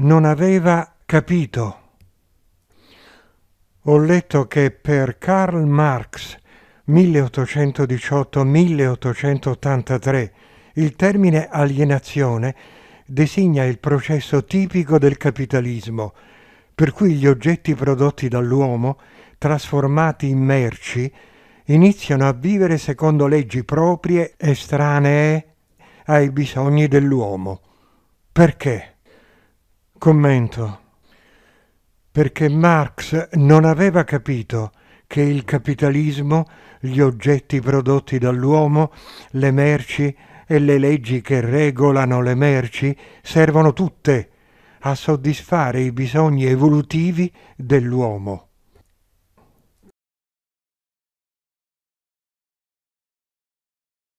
non aveva capito. Ho letto che per Karl Marx 1818-1883 il termine alienazione designa il processo tipico del capitalismo, per cui gli oggetti prodotti dall'uomo, trasformati in merci, iniziano a vivere secondo leggi proprie estranee ai bisogni dell'uomo. Perché? Commento. Perché Marx non aveva capito che il capitalismo, gli oggetti prodotti dall'uomo, le merci e le leggi che regolano le merci servono tutte a soddisfare i bisogni evolutivi dell'uomo.